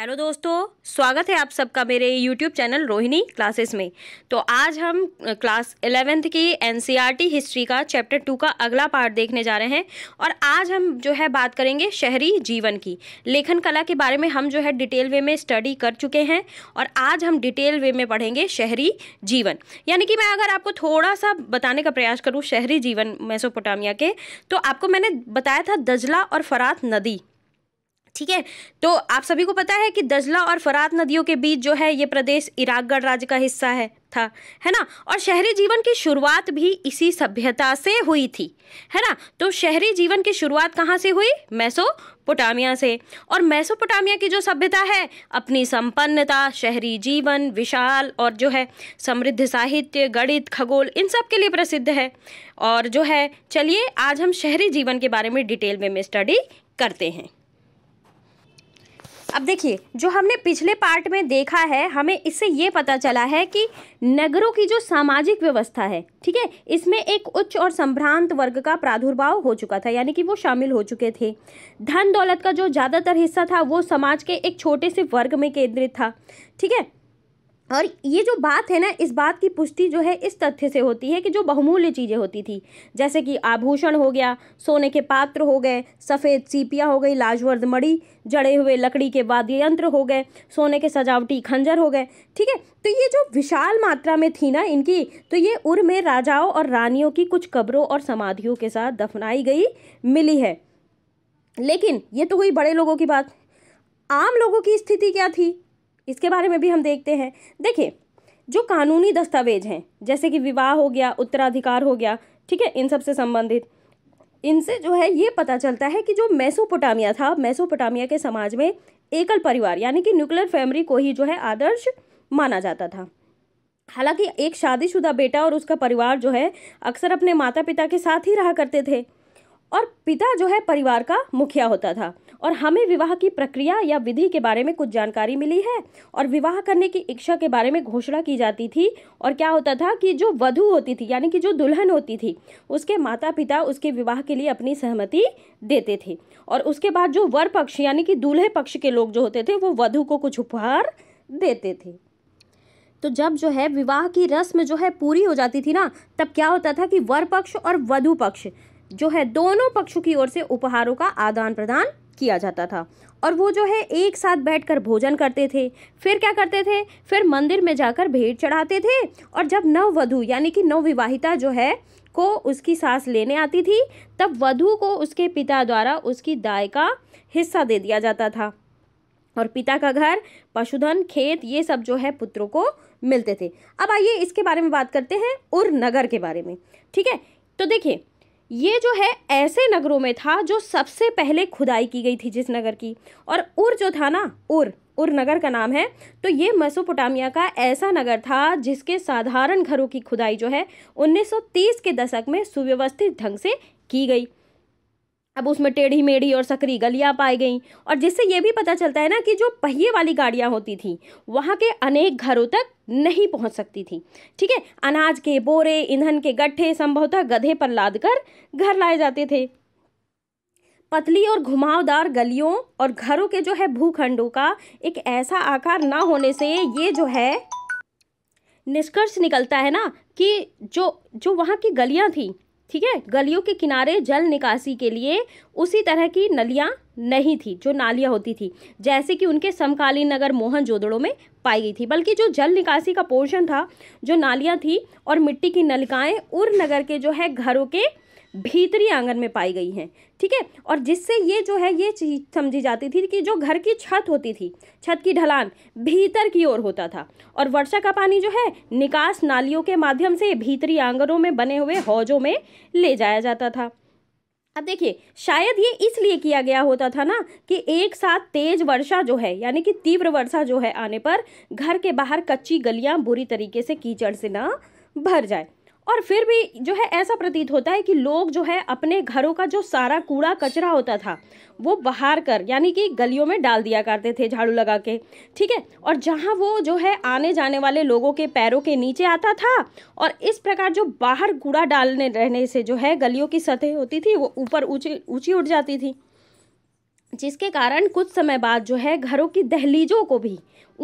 Hello दोस्तों स्वागत है आप सबका मेरे यूट्यूब चैनल रोहिणी क्लासेस में तो आज हम क्लास एलेवेंथ की एनसीईआरटी e हिस्ट्री का चैप्टर टू का अगला पार्ट देखने जा रहे हैं और आज हम जो है बात करेंगे शहरी जीवन की लेखन कला के बारे में हम जो है डिटेल वे में स्टडी कर चुके हैं और आज हम डिटेल वे में पढ़ेंगे शहरी जीवन यानी कि मैं अगर आपको थोड़ा सा बताने का प्रयास करूँ शहरी जीवन मैसोपोटामिया के तो आपको मैंने बताया था दजला और फरात नदी ठीक है तो आप सभी को पता है कि दजला और फरात नदियों के बीच जो है ये प्रदेश इराकगढ़ राज्य का हिस्सा है था है ना और शहरी जीवन की शुरुआत भी इसी सभ्यता से हुई थी है ना तो शहरी जीवन की शुरुआत कहाँ से हुई मैसोपोटामिया से और मैसोपोटामिया की जो सभ्यता है अपनी संपन्नता शहरी जीवन विशाल और जो है समृद्ध साहित्य गणित खगोल इन सब के लिए प्रसिद्ध है और जो है चलिए आज हम शहरी जीवन के बारे में डिटेल में स्टडी करते हैं अब देखिए जो हमने पिछले पार्ट में देखा है हमें इससे ये पता चला है कि नगरों की जो सामाजिक व्यवस्था है ठीक है इसमें एक उच्च और संभ्रांत वर्ग का प्रादुर्भाव हो चुका था यानी कि वो शामिल हो चुके थे धन दौलत का जो ज़्यादातर हिस्सा था वो समाज के एक छोटे से वर्ग में केंद्रित था ठीक है और ये जो बात है ना इस बात की पुष्टि जो है इस तथ्य से होती है कि जो बहुमूल्य चीज़ें होती थी जैसे कि आभूषण हो गया सोने के पात्र हो गए सफ़ेद सीपियाँ हो गई लाजवर्द मड़ी जड़े हुए लकड़ी के वाद्य यंत्र हो गए सोने के सजावटी खंजर हो गए ठीक है तो ये जो विशाल मात्रा में थी ना इनकी तो ये उर में राजाओं और रानियों की कुछ कब्रों और समाधियों के साथ दफनाई गई मिली है लेकिन ये तो हुई बड़े लोगों की बात आम लोगों की स्थिति क्या थी इसके बारे में भी हम देखते हैं देखिए जो कानूनी दस्तावेज हैं जैसे कि विवाह हो गया उत्तराधिकार हो गया ठीक है इन सब से संबंधित इनसे जो है ये पता चलता है कि जो मैसोपोटामिया था मैसोपोटामिया के समाज में एकल परिवार यानी कि न्यूक्लियर फैमिली को ही जो है आदर्श माना जाता था हालांकि एक शादीशुदा बेटा और उसका परिवार जो है अक्सर अपने माता पिता के साथ ही रहा करते थे और पिता जो है परिवार का मुखिया होता था और हमें विवाह की प्रक्रिया या विधि के बारे में कुछ जानकारी मिली है और विवाह करने की इच्छा के बारे में घोषणा की जाती थी और क्या होता था कि जो वधु होती थी यानी कि जो दुल्हन होती थी उसके माता पिता उसके विवाह के लिए अपनी सहमति देते थे और उसके बाद जो वर पक्ष यानी कि दूल्हे पक्ष के लोग जो होते थे वो वधु को कुछ उपहार देते थे तो जब जो है विवाह की रस्म जो है पूरी हो जाती थी ना तब क्या होता था कि वर पक्ष और वधु पक्ष जो है दोनों पक्षों की ओर से उपहारों का आदान प्रदान किया जाता था और वो जो है एक साथ बैठकर भोजन करते थे फिर क्या करते थे फिर मंदिर में जाकर भेंट चढ़ाते थे और जब नववधु यानी कि नवविवाहिता जो है को उसकी सास लेने आती थी तब वधु को उसके पिता द्वारा उसकी दाय का हिस्सा दे दिया जाता था और पिता का घर पशुधन खेत ये सब जो है पुत्रों को मिलते थे अब आइए इसके बारे में बात करते हैं उर नगर के बारे में ठीक है तो देखिए ये जो है ऐसे नगरों में था जो सबसे पहले खुदाई की गई थी जिस नगर की और उर जो था ना उर उर नगर का नाम है तो ये मेसोपोटामिया का ऐसा नगर था जिसके साधारण घरों की खुदाई जो है 1930 के दशक में सुव्यवस्थित ढंग से की गई अब उसमें टेढ़ी मेढ़ी और सकरी गलियाँ पाई गई और जिससे ये भी पता चलता है ना कि जो पहिए वाली गाड़ियाँ होती थी वहाँ के अनेक घरों तक नहीं पहुँच सकती थी ठीक है अनाज के बोरे ईंधन के गट्ठे संभवतः गधे पर लाद कर घर लाए जाते थे पतली और घुमावदार गलियों और घरों के जो है भूखंडों का एक ऐसा आकार ना होने से ये जो है निष्कर्ष निकलता है ना कि जो जो वहाँ की गलियाँ थी ठीक है गलियों के किनारे जल निकासी के लिए उसी तरह की नलियाँ नहीं थी जो नालियाँ होती थी जैसे कि उनके समकालीन नगर मोहन जोदड़ों में पाई गई थी बल्कि जो जल निकासी का पोर्शन था जो नालियाँ थी और मिट्टी की नलिकाएँ उर नगर के जो है घरों के भीतरी आंगन में पाई गई हैं ठीक है थीके? और जिससे ये जो है ये चीज समझी जाती थी कि जो घर की छत होती थी छत की ढलान भीतर की ओर होता था और वर्षा का पानी जो है निकास नालियों के माध्यम से भीतरी आंगनों में बने हुए हौजों में ले जाया जाता था अब देखिए शायद ये इसलिए किया गया होता था ना कि एक साथ तेज वर्षा जो है यानी कि तीव्र वर्षा जो है आने पर घर के बाहर कच्ची गलियां बुरी तरीके से कीचड़ से ना भर जाए और फिर भी जो है ऐसा प्रतीत होता है कि लोग जो है अपने घरों का जो सारा कूड़ा कचरा होता था वो बाहर कर यानी कि गलियों में डाल दिया करते थे झाड़ू लगा के ठीक है और जहाँ वो जो है आने जाने वाले लोगों के पैरों के नीचे आता था और इस प्रकार जो बाहर कूड़ा डालने रहने से जो है गलियों की सतह होती थी वो ऊपर ऊँची ऊँची उठ जाती थी जिसके कारण कुछ समय बाद जो है घरों की दहलीजों को भी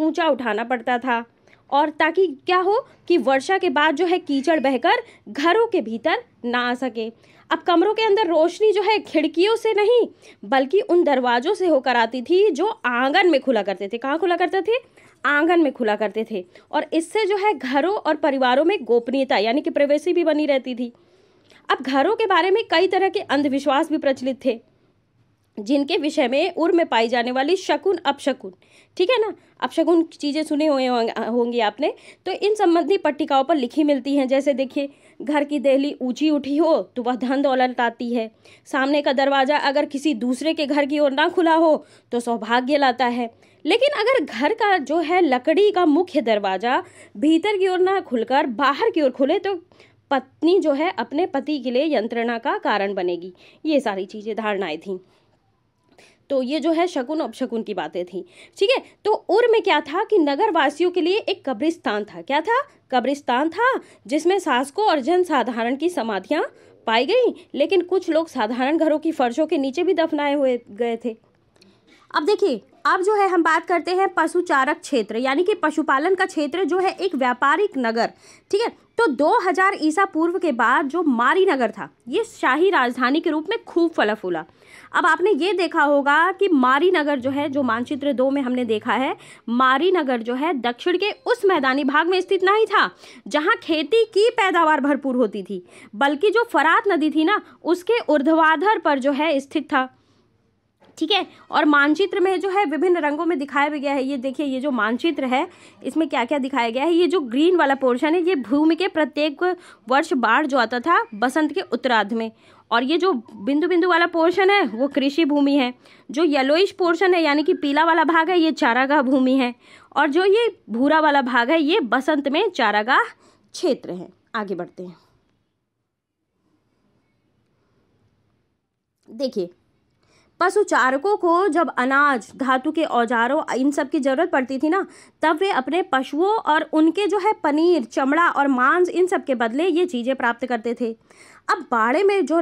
ऊंचा उठाना पड़ता था और ताकि क्या हो कि वर्षा के बाद जो है कीचड़ बहकर घरों के भीतर ना आ सके अब कमरों के अंदर रोशनी जो है खिड़कियों से नहीं बल्कि उन दरवाजों से होकर आती थी जो आंगन में खुला करते थे कहाँ खुला करते थे आंगन में खुला करते थे और इससे जो है घरों और परिवारों में गोपनीयता यानी कि प्रवेशी भी बनी रहती थी अब घरों के बारे में कई तरह के अंधविश्वास भी प्रचलित थे जिनके विषय में उर में पाई जाने वाली शकुन अपशकुन ठीक है ना अपशकुन चीज़ें सुने हुए होंगी आपने तो इन संबंधी पट्टिकाओं पर लिखी मिलती हैं जैसे देखिए घर की दहली ऊंची उठी हो तो वह धन दौलत आती है सामने का दरवाज़ा अगर किसी दूसरे के घर की ओर ना खुला हो तो सौभाग्य लाता है लेकिन अगर घर का जो है लकड़ी का मुख्य दरवाज़ा भीतर की ओर ना खुलकर बाहर की ओर खुले तो पत्नी जो है अपने पति के लिए यंत्रणा का कारण बनेगी ये सारी चीज़ें धारणाएँ थीं तो ये जो है शकुन अपशकुन की बातें थी ठीक है तो उर में क्या था कि नगर वासियों के लिए एक कब्रिस्तान था क्या था कब्रिस्तान था जिसमें शासकों और जन साधारण की समाधियाँ पाई गई लेकिन कुछ लोग साधारण घरों की फर्शों के नीचे भी दफनाए हुए गए थे अब देखिए अब जो है हम बात करते हैं पशुचारक क्षेत्र यानी कि पशुपालन का क्षेत्र जो है एक व्यापारिक नगर ठीक है तो 2000 ईसा पूर्व के बाद जो मारी नगर था ये शाही राजधानी के रूप में खूब फला फूला अब आपने ये देखा होगा कि मारी नगर जो है जो मानचित्र दो में हमने देखा है मारी नगर जो है दक्षिण के उस मैदानी भाग में स्थित नहीं था जहाँ खेती की पैदावार भरपूर होती थी बल्कि जो फरात नदी थी ना उसके ऊर्ध्वाधर पर जो है स्थित था ठीक है और मानचित्र में जो है विभिन्न रंगों में दिखाया गया है ये देखिए ये जो मानचित्र है इसमें क्या क्या दिखाया गया है ये जो ग्रीन वाला पोर्शन है ये भूमि के प्रत्येक वर्ष बाढ़ जो आता था बसंत के उत्तराध में और ये जो बिंदु बिंदु वाला पोर्शन है वो कृषि भूमि है जो येलोइश पोर्शन है यानी कि पीला वाला भाग है ये चारागाह भूमि है और जो ये भूरा वाला भाग है ये बसंत में चारागाह क्षेत्र है आगे बढ़ते हैं देखिए पशुचारकों को जब अनाज धातु के औजारों इन सब की ज़रूरत पड़ती थी ना तब वे अपने पशुओं और उनके जो है पनीर चमड़ा और मांस इन सब के बदले ये चीज़ें प्राप्त करते थे अब बाड़े में जो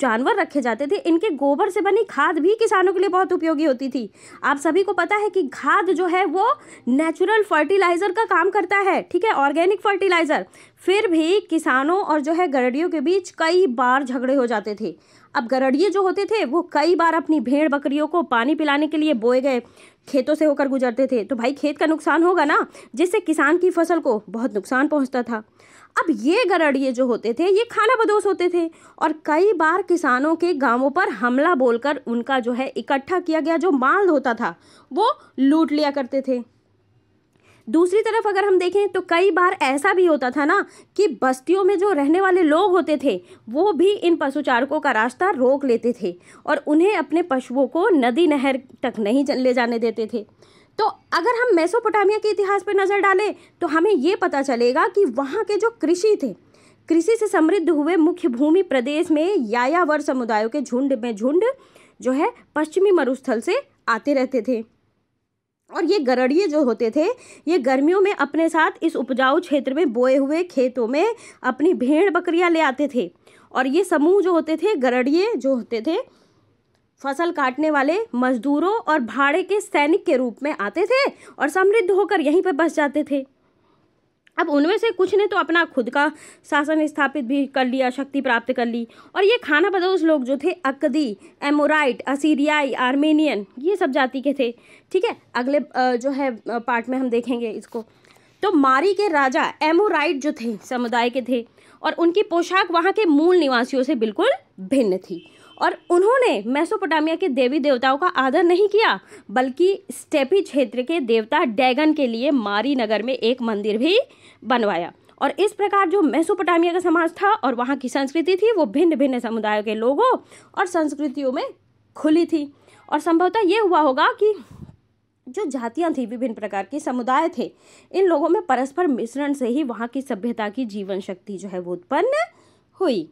जानवर रखे जाते थे इनके गोबर से बनी खाद भी किसानों के लिए बहुत उपयोगी होती थी आप सभी को पता है कि खाद जो है वो नेचुरल फर्टिलाइज़र का काम करता है ठीक है ऑर्गेनिक फर्टिलाइज़र फिर भी किसानों और जो है गरड़ियों के बीच कई बार झगड़े हो जाते थे अब गरड़िए जो होते थे वो कई बार अपनी भेड़ बकरियों को पानी पिलाने के लिए बोए गए खेतों से होकर गुजरते थे तो भाई खेत का नुकसान होगा ना जिससे किसान की फसल को बहुत नुकसान पहुंचता था अब ये गरड़िए जो होते थे ये खाना बदोश होते थे और कई बार किसानों के गांवों पर हमला बोलकर उनका जो है इकट्ठा किया गया जो माल होता था वो लूट लिया करते थे दूसरी तरफ अगर हम देखें तो कई बार ऐसा भी होता था ना कि बस्तियों में जो रहने वाले लोग होते थे वो भी इन पशु चारकों का रास्ता रोक लेते थे और उन्हें अपने पशुओं को नदी नहर तक नहीं ले जाने देते थे तो अगर हम मेसोपोटामिया के इतिहास पर नज़र डालें तो हमें ये पता चलेगा कि वहाँ के जो कृषि थे कृषि से समृद्ध हुए मुख्य भूमि प्रदेश में यायावर समुदायों के झुंड में झुंड जो है पश्चिमी मरुस्थल से आते रहते थे और ये गरड़िए जो होते थे ये गर्मियों में अपने साथ इस उपजाऊ क्षेत्र में बोए हुए खेतों में अपनी भेड़ बकरियां ले आते थे और ये समूह जो होते थे गरड़िए जो होते थे फसल काटने वाले मजदूरों और भाड़े के सैनिक के रूप में आते थे और समृद्ध होकर यहीं पर बस जाते थे अब उनमें से कुछ ने तो अपना खुद का शासन स्थापित भी कर लिया शक्ति प्राप्त कर ली और ये खाना बदोश लोग जो थे अकदी एमोराइट असीरियाई आर्मेनियन ये सब जाति के थे ठीक है अगले जो है पार्ट में हम देखेंगे इसको तो मारी के राजा एमोराइट जो थे समुदाय के थे और उनकी पोशाक वहाँ के मूल निवासियों से बिल्कुल भिन्न थी और उन्होंने मैसोपोटामिया के देवी देवताओं का आदर नहीं किया बल्कि स्टेपी क्षेत्र के देवता डैगन के लिए मारी नगर में एक मंदिर भी बनवाया और इस प्रकार जो मैसोपोटामिया का समाज था और वहाँ की संस्कृति थी वो भिन्न भिन्न समुदायों के लोगों और संस्कृतियों में खुली थी और संभवतः ये हुआ होगा कि जो जातियाँ थी विभिन्न प्रकार के समुदाय थे इन लोगों में परस्पर मिश्रण से ही वहाँ की सभ्यता की जीवन शक्ति जो है वो उत्पन्न हुई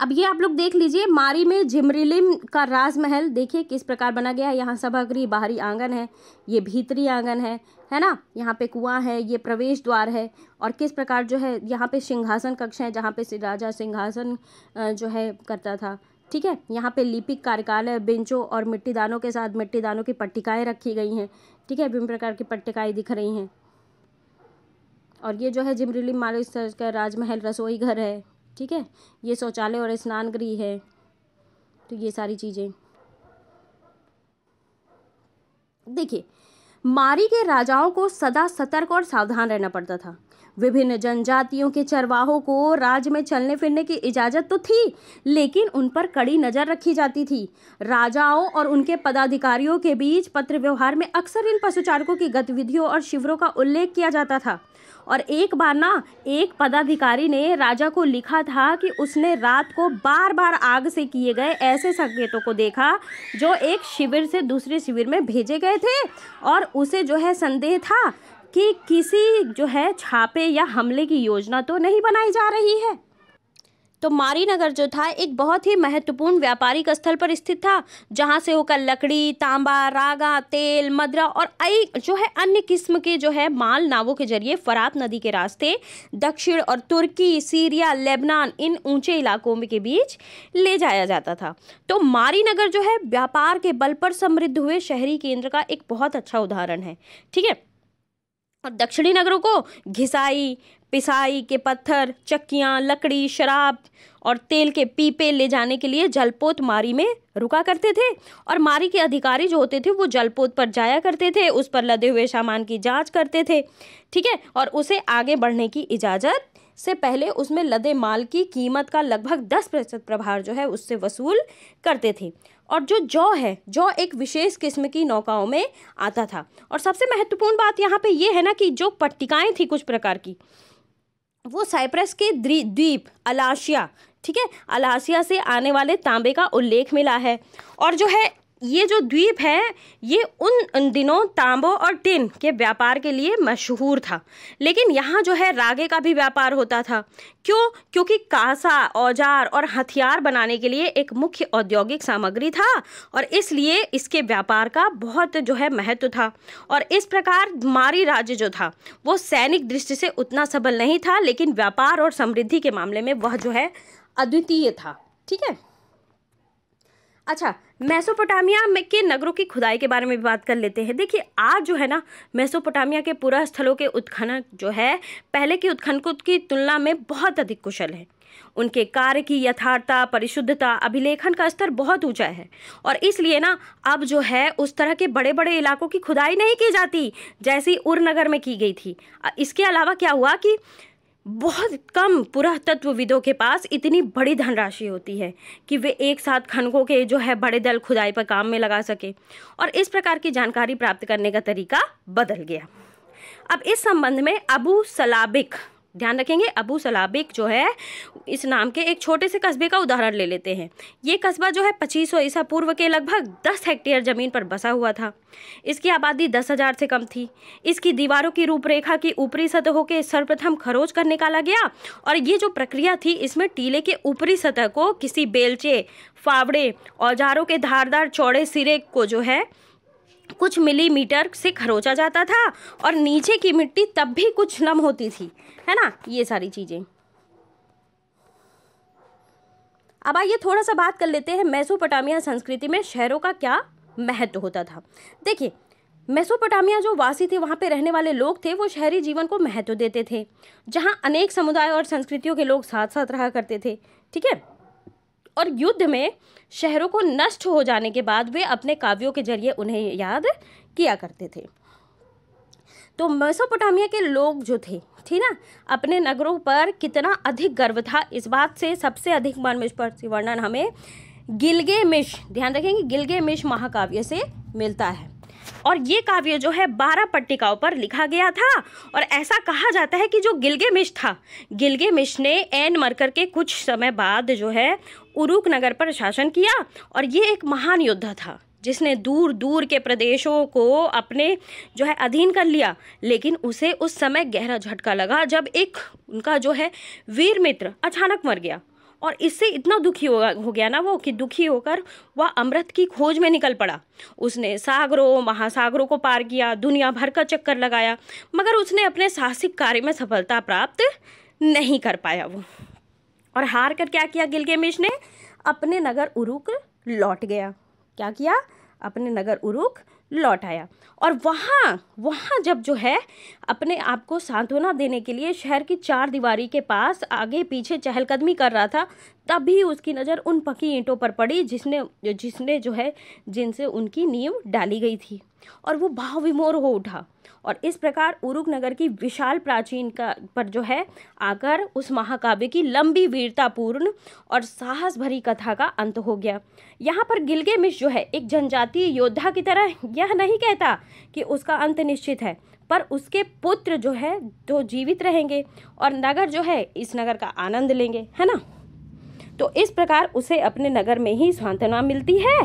अब ये आप लोग देख लीजिए मारी में झिमरिलिम का राजमहल देखिए किस प्रकार बना गया है यहाँ सभागृह बाहरी आंगन है ये भीतरी आंगन है है ना यहाँ पे कुआं है ये प्रवेश द्वार है और किस प्रकार जो है यहाँ पे सिंहासन कक्ष है जहाँ पे राजा सिंहासन जो है करता था ठीक है यहाँ पे लिपिक कार्यकालय बेंचों और मिट्टी दानों के साथ मिट्टीदानों की पट्टिकाएँ रखी गई हैं ठीक है विभिन्न प्रकार की पट्टिकाएँ दिख रही हैं और ये जो है जिमरिलिम मालिक का राजमहल रसोई घर है ठीक है ये शौचालय और स्नान गृह है तो ये सारी चीज़ें देखिए मारी के राजाओं को सदा सतर्क और सावधान रहना पड़ता था विभिन्न जनजातियों के चरवाहों को राज्य में चलने फिरने की इजाज़त तो थी लेकिन उन पर कड़ी नज़र रखी जाती थी राजाओं और उनके पदाधिकारियों के बीच पत्र व्यवहार में अक्सर इन पशुचारकों की गतिविधियों और शिविरों का उल्लेख किया जाता था और एक बार ना एक पदाधिकारी ने राजा को लिखा था कि उसने रात को बार बार आग से किए गए ऐसे संकेतों को देखा जो एक शिविर से दूसरे शिविर में भेजे गए थे और उसे जो है संदेह था कि किसी जो है छापे या हमले की योजना तो नहीं बनाई जा रही है तो मारीनगर जो था एक बहुत ही महत्वपूर्ण व्यापारिक स्थल पर स्थित था जहाँ से होकर लकड़ी तांबा रागा तेल मदरा और अई जो है अन्य किस्म के जो है माल नावों के जरिए फरात नदी के रास्ते दक्षिण और तुर्की सीरिया लेबनान इन ऊंचे इलाकों में के बीच ले जाया जाता था तो मारीनगर जो है व्यापार के बल पर समृद्ध हुए शहरी केंद्र का एक बहुत अच्छा उदाहरण है ठीक है और दक्षिणी नगरों को घिसाई पिसाई के पत्थर चक्कियाँ लकड़ी शराब और तेल के पीपे ले जाने के लिए जलपोत मारी में रुका करते थे और मारी के अधिकारी जो होते थे वो जलपोत पर जाया करते थे उस पर लदे हुए सामान की जांच करते थे ठीक है और उसे आगे बढ़ने की इजाज़त से पहले उसमें लदे माल की कीमत का लगभग दस प्रतिशत प्रभार जो है उससे वसूल करते थे और जो जौ है जौ एक विशेष किस्म की नौकाओं में आता था और सबसे महत्वपूर्ण बात यहाँ पे ये है ना कि जो पट्टिकाएँ थी कुछ प्रकार की वो साइप्रस के द्वीप अलाशिया ठीक है अलाशिया से आने वाले तांबे का उल्लेख मिला है और जो है ये जो द्वीप है ये उन दिनों तांबो और टिन के व्यापार के लिए मशहूर था लेकिन यहाँ जो है रागे का भी व्यापार होता था क्यों क्योंकि कासा औजार और हथियार बनाने के लिए एक मुख्य औद्योगिक सामग्री था और इसलिए इसके व्यापार का बहुत जो है महत्व था और इस प्रकार मारी राज्य जो था वो सैनिक दृष्टि से उतना सबल नहीं था लेकिन व्यापार और समृद्धि के मामले में वह जो है अद्वितीय था ठीक है अच्छा मैसोपोटामिया में के नगरों की खुदाई के बारे में भी बात कर लेते हैं देखिए आज जो है ना मैसोपोटामिया के पूरा स्थलों के उत्खनन जो है पहले के उत्खनकों की तुलना में बहुत अधिक कुशल है उनके कार्य की यथार्थता परिशुद्धता अभिलेखन का स्तर बहुत ऊंचा है और इसलिए ना अब जो है उस तरह के बड़े बड़े इलाकों की खुदाई नहीं की जाती जैसी उर नगर में की गई थी इसके अलावा क्या हुआ कि बहुत कम पुरातत्वविदों के पास इतनी बड़ी धनराशि होती है कि वे एक साथ खनकों के जो है बड़े दल खुदाई पर काम में लगा सके और इस प्रकार की जानकारी प्राप्त करने का तरीका बदल गया अब इस संबंध में अबू सलाबिक ध्यान रखेंगे अबू सलाबिक जो है इस नाम के एक छोटे से कस्बे का उदाहरण ले लेते हैं ये कस्बा जो है पच्चीस सौ ईसा पूर्व के लगभग दस हेक्टेयर ज़मीन पर बसा हुआ था इसकी आबादी दस हज़ार से कम थी इसकी दीवारों की रूपरेखा की ऊपरी सतहों के सर्वप्रथम खरोज कर निकाला गया और ये जो प्रक्रिया थी इसमें टीले के ऊपरी सतह को किसी बेलचे फावड़े औजारों के धारदार चौड़े सिरे को जो है कुछ मिलीमीटर से खरोचा जाता था और नीचे की मिट्टी तब भी कुछ नम होती थी है ना ये सारी चीज़ें अब आइए थोड़ा सा बात कर लेते हैं मैसोपोटामिया संस्कृति में शहरों का क्या महत्व होता था देखिए मैसोपोटामिया जो वासी थे वहाँ पे रहने वाले लोग थे वो शहरी जीवन को महत्व देते थे जहाँ अनेक समुदाय और संस्कृतियों के लोग साथ साथ रहा करते थे ठीक है और युद्ध में शहरों को नष्ट हो जाने के बाद वे अपने काव्यों के जरिए उन्हें याद किया करते थे तो मेसोपोटामिया के लोग जो थे थी ना अपने नगरों पर कितना अधिक गर्व था इस बात से सबसे अधिक मनमिस्पर्शी वर्णन हमें गिलगे मिश ध्यान रखेंगे गिलगे मिश महाकाव्य से मिलता है और ये काव्य जो है बारह पट्टिकाओं पर लिखा गया था और ऐसा कहा जाता है कि जो गिलगेमिश था गिलगेमिश ने एन मरकर के कुछ समय बाद जो है उरुक नगर पर शासन किया और ये एक महान योद्धा था जिसने दूर दूर के प्रदेशों को अपने जो है अधीन कर लिया लेकिन उसे उस समय गहरा झटका लगा जब एक उनका जो है वीर मित्र अचानक मर गया और इससे इतना दुखी हो, हो गया ना वो कि दुखी होकर वह अमृत की खोज में निकल पड़ा उसने सागरों महासागरों को पार किया दुनिया भर का चक्कर लगाया मगर उसने अपने साहसिक कार्य में सफलता प्राप्त नहीं कर पाया वो और हार कर क्या किया गिलगेमिश ने अपने नगर उरुक लौट गया क्या किया अपने नगर उरुक लौट आया और वहाँ वहाँ जब जो है अपने आप को सांत्वना देने के लिए शहर की चार दीवारी के पास आगे पीछे चहलकदमी कर रहा था तभी उसकी नज़र उन पकी ईंटों पर पड़ी जिसने जिसने जो है जिनसे उनकी नींव डाली गई थी और वो भाव विमोर हो उठा और इस प्रकार नगर की विशाल प्राचीन का पर जो है आकर उस महाकाव्य की लंबी वीरतापूर्ण और साहस भरी कथा का अंत हो गया यहाँ पर गिलगेमिश जो है एक जनजातीय योद्धा की तरह यह नहीं कहता कि उसका अंत निश्चित है पर उसके पुत्र जो है जो जीवित रहेंगे और नगर जो है इस नगर का आनंद लेंगे है ना तो इस प्रकार उसे अपने नगर में ही सांत्वना मिलती है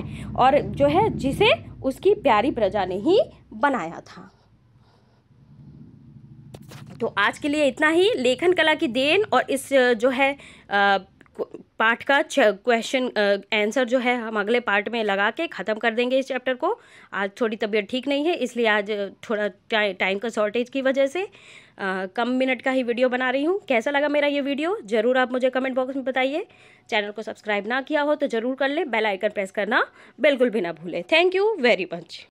और जो है जिसे उसकी प्यारी प्रजा ने ही बनाया था तो आज के लिए इतना ही लेखन कला की देन और इस जो है पाठ पार्ट का क्वेश्चन आंसर जो है हम अगले पार्ट में लगा के ख़त्म कर देंगे इस चैप्टर को आज थोड़ी तबीयत ठीक नहीं है इसलिए आज थोड़ा टाइम टाइम का शॉर्टेज की वजह से आ, कम मिनट का ही वीडियो बना रही हूँ कैसा लगा मेरा ये वीडियो ज़रूर आप मुझे कमेंट बॉक्स में बताइए चैनल को सब्सक्राइब ना किया हो तो ज़रूर कर लें बेलाइकन प्रेस करना बिल्कुल भी ना भूलें थैंक यू वेरी मच